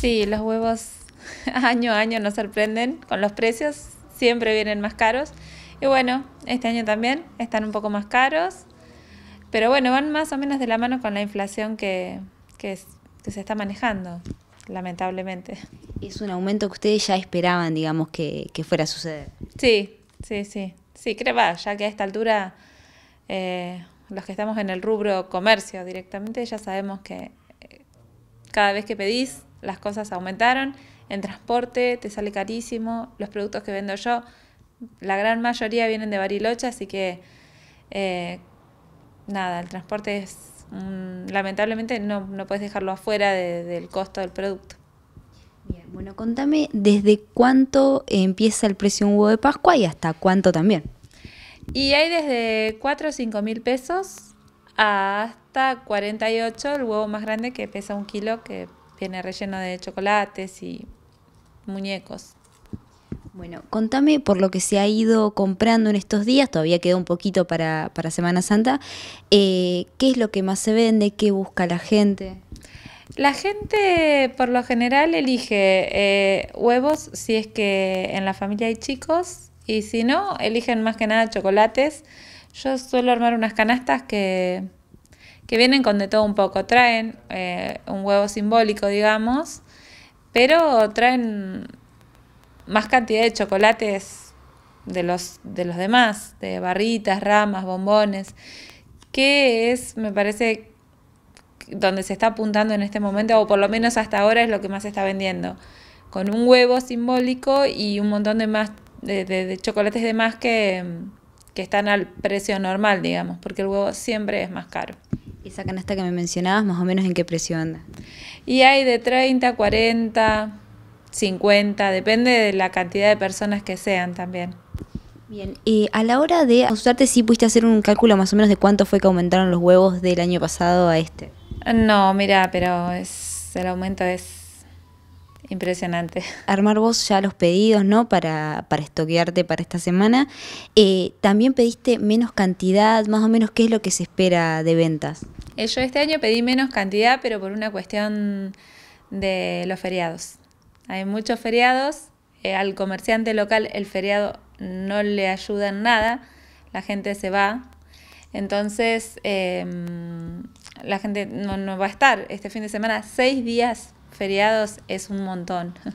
Sí, los huevos año a año nos sorprenden con los precios, siempre vienen más caros. Y bueno, este año también están un poco más caros, pero bueno, van más o menos de la mano con la inflación que, se está manejando, lamentablemente. Es un aumento que ustedes ya esperaban, digamos, que, fuera a suceder. Sí, sí, sí. Sí, creo ya que a esta altura eh, los que estamos en el rubro comercio directamente ya sabemos que eh, cada vez que pedís las cosas aumentaron, en transporte te sale carísimo, los productos que vendo yo, la gran mayoría vienen de Bariloche, así que eh, nada, el transporte es, lamentablemente no, puedes dejarlo afuera del costo del producto. Bien, bueno, contame desde cuánto empieza el precio de un huevo de Pascua y hasta cuánto también. Y hay desde 4 o 5 mil pesos hasta 48, el huevo más grande que pesa un kilo, que tiene relleno de chocolates y muñecos. Bueno, contame por lo que se ha ido comprando en estos días, todavía queda un poquito para, Semana Santa, eh, ¿qué es lo que más se vende? ¿Qué busca la gente? La gente por lo general elige eh, huevos si es que en la familia hay chicos y si no, eligen más que nada chocolates. Yo suelo armar unas canastas que que vienen con de todo un poco. Traen eh, un huevo simbólico, digamos, pero traen más cantidad de chocolates de los, de los demás, de barritas, ramas, bombones, que es, me parece, donde se está apuntando en este momento, o por lo menos hasta ahora es lo que más se está vendiendo, con un huevo simbólico y un montón de más chocolates de más que, que están al precio normal, digamos, porque el huevo siempre es más caro sacan canasta que me mencionabas, más o menos en qué precio anda. Y hay de 30, 40, 50, depende de la cantidad de personas que sean también. Bien, y a la hora de asustarte, ¿sí pudiste hacer un cálculo más o menos de cuánto fue que aumentaron los huevos del año pasado a este? No, mira, pero es, el aumento es Impresionante. Armar vos ya los pedidos, ¿no? Para, para estoquearte para esta semana. Eh, también pediste menos cantidad, más o menos, ¿qué es lo que se espera de ventas? Eh, yo este año pedí menos cantidad, pero por una cuestión de los feriados. Hay muchos feriados. Eh, al comerciante local el feriado no le ayuda en nada. La gente se va. Entonces, em, la gente no, no va a estar este fin de semana seis días feriados es un montón.